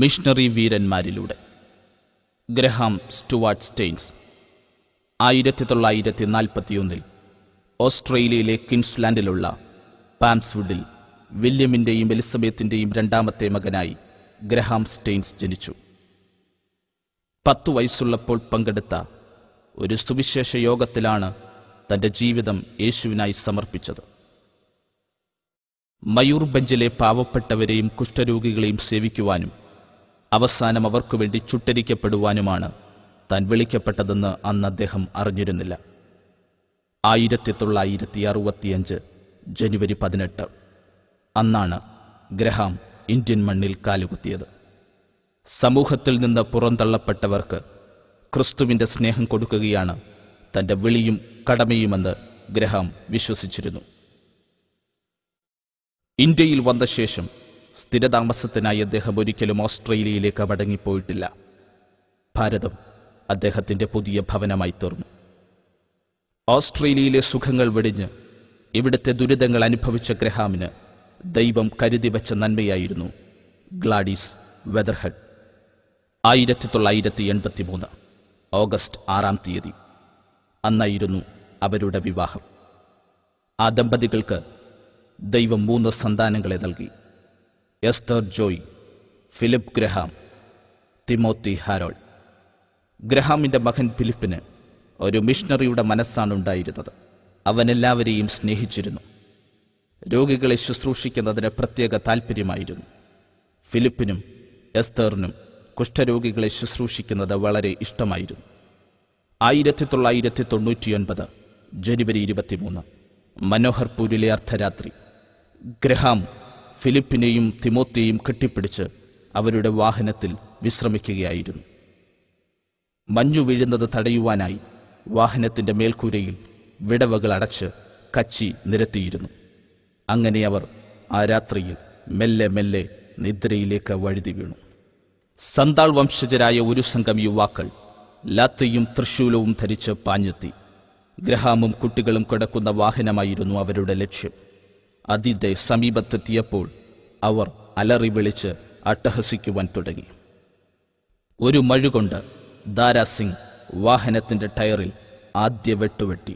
missionary വീരന്മാരിലൂടെ Graham Stuart Staines ആയിരത്തി തൊള്ളായിരത്തി നാൽപ്പത്തിയൊന്നിൽ ഓസ്ട്രേലിയയിലെ ക്വിൻസ്ലാൻഡിലുള്ള പാംസ്വുഡിൽ വില്യമിൻ്റെയും എലിസബത്തിൻ്റെയും രണ്ടാമത്തെ മകനായി ഗ്രഹാം സ്റ്റെയിൻസ് ജനിച്ചു പത്തു വയസ്സുള്ളപ്പോൾ പങ്കെടുത്ത ഒരു സുവിശേഷ യോഗത്തിലാണ് തൻ്റെ ജീവിതം യേശുവിനായി സമർപ്പിച്ചത് മയൂർ ബെഞ്ചിലെ പാവപ്പെട്ടവരെയും കുഷ്ഠരോഗികളെയും സേവിക്കുവാനും അവസാനം അവർക്കു വേണ്ടി ചുട്ടരിക്കപ്പെടുവാനുമാണ് താൻ വിളിക്കപ്പെട്ടതെന്ന് അന്ന് അദ്ദേഹം അറിഞ്ഞിരുന്നില്ല ആയിരത്തി തൊള്ളായിരത്തി അറുപത്തിയഞ്ച് ജനുവരി പതിനെട്ട് അന്നാണ് ഗ്രഹാം ഇന്ത്യൻ മണ്ണിൽ കാലുകുത്തിയത് സമൂഹത്തിൽ നിന്ന് പുറന്തള്ളപ്പെട്ടവർക്ക് ക്രിസ്തുവിൻ്റെ സ്നേഹം കൊടുക്കുകയാണ് തൻ്റെ വിളിയും കടമയുമെന്ന് ഗ്രഹാം വിശ്വസിച്ചിരുന്നു ഇന്ത്യയിൽ വന്ന ശേഷം സ്ഥിരതാമസത്തിനായി അദ്ദേഹം ഒരിക്കലും ഓസ്ട്രേലിയയിലേക്ക് മടങ്ങിപ്പോയിട്ടില്ല ഭാരതം അദ്ദേഹത്തിൻ്റെ പുതിയ ഭവനമായി തീർന്നു ഓസ്ട്രേലിയയിലെ സുഖങ്ങൾ വെടിഞ്ഞ് ഇവിടുത്തെ ദുരിതങ്ങൾ അനുഭവിച്ച ഗ്രഹാമിന് ദൈവം കരുതി വച്ച നന്മയായിരുന്നു ഗ്ലാഡീസ് വെതർഹഡ് ആയിരത്തി തൊള്ളായിരത്തി എൺപത്തി മൂന്ന് ഓഗസ്റ്റ് ആറാം തീയതി അന്നായിരുന്നു അവരുടെ വിവാഹം ആ ദമ്പതികൾക്ക് ദൈവം മൂന്ന് സന്താനങ്ങളെ നൽകി Esther Joy Philip Graham Timothy Harold ഗ്രഹാമിൻ്റെ മകൻ ഫിലിപ്പിന് ഒരു മിഷണറിയുടെ മനസ്സാണ് ഉണ്ടായിരുന്നത് അവൻ എല്ലാവരെയും സ്നേഹിച്ചിരുന്നു രോഗികളെ ശുശ്രൂഷിക്കുന്നതിന് പ്രത്യേക താൽപ്പര്യമായിരുന്നു ഫിലിപ്പിനും എസ്തേറിനും കുഷ്ഠരോഗികളെ ശുശ്രൂഷിക്കുന്നത് വളരെ ഇഷ്ടമായിരുന്നു ആയിരത്തി തൊള്ളായിരത്തി തൊണ്ണൂറ്റിയൊൻപത് ജനുവരി ഇരുപത്തിമൂന്ന് മനോഹർപൂരിലെ അർദ്ധരാത്രി ഗ്രഹാം ഫിലിപ്പിനെയും തിമോത്തെയും കെട്ടിപ്പിടിച്ച് അവരുടെ വാഹനത്തിൽ വിശ്രമിക്കുകയായിരുന്നു മഞ്ഞു വീഴുന്നത് തടയുവാനായി വാഹനത്തിൻ്റെ മേൽക്കൂരയിൽ വിടവകൾ അടച്ച് കച്ചി നിരത്തിയിരുന്നു അങ്ങനെ അവർ ആ രാത്രിയിൽ മെല്ലെ മെല്ലെ നിദ്രയിലേക്ക് വഴുതി വീണു സന്താൾ വംശജരായ ഒരു സംഘം യുവാക്കൾ ലാത്തിയും തൃശൂലവും ധരിച്ച് പാഞ്ഞെത്തി ഗ്രഹാമും കുട്ടികളും കിടക്കുന്ന വാഹനമായിരുന്നു അവരുടെ ലക്ഷ്യം അതിന്റെ സമീപത്തെത്തിയപ്പോൾ അവർ അലറി വിളിച്ച് അട്ടഹസിക്കുവാൻ തുടങ്ങി ഒരു മഴുകൊണ്ട് ദാരാസിംഗ് വാഹനത്തിന്റെ ടയറിൽ ആദ്യ വെട്ടുവെട്ടി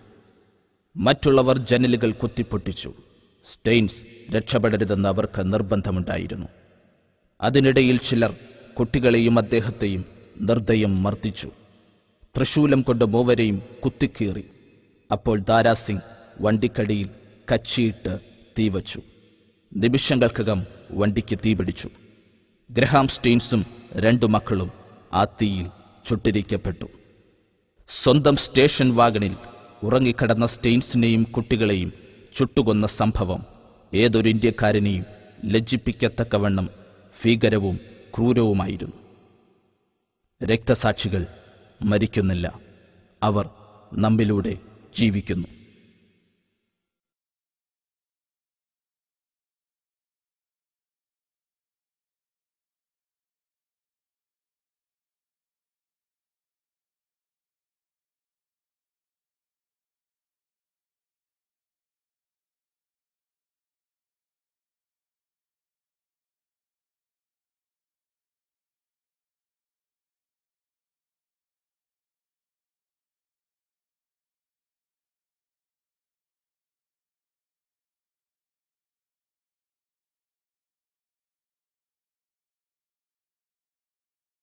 മറ്റുള്ളവർ ജനലുകൾ കുത്തിപ്പൊട്ടിച്ചു സ്റ്റെയിൻസ് രക്ഷപ്പെടരുതെന്ന് അവർക്ക് നിർബന്ധമുണ്ടായിരുന്നു അതിനിടയിൽ ചിലർ കുട്ടികളെയും അദ്ദേഹത്തെയും നിർദ്ദയം മർദ്ദിച്ചു തൃശൂലം കൊണ്ട് മൂവരെയും കുത്തിക്കീറി അപ്പോൾ ദാരാസിംഗ് വണ്ടിക്കടിയിൽ കച്ചിയിട്ട് തീവച്ചു നിമിഷങ്ങൾക്കകം വണ്ടിക്ക് തീപിടിച്ചു ഗ്രഹാം സ്റ്റീൻസും രണ്ടു മക്കളും ആ തീയിൽ ചുട്ടിരിക്കപ്പെട്ടു സ്വന്തം സ്റ്റേഷൻ വാഗണിൽ ഉറങ്ങിക്കടന്ന സ്റ്റെയിൻസിനെയും കുട്ടികളെയും ചുട്ടുകൊന്ന സംഭവം ഏതൊരു ഇന്ത്യക്കാരനെയും ലജ്ജിപ്പിക്കത്തക്കവണ്ണം ഭീകരവും ക്രൂരവുമായിരുന്നു രക്തസാക്ഷികൾ മരിക്കുന്നില്ല അവർ നമ്മിലൂടെ ജീവിക്കുന്നു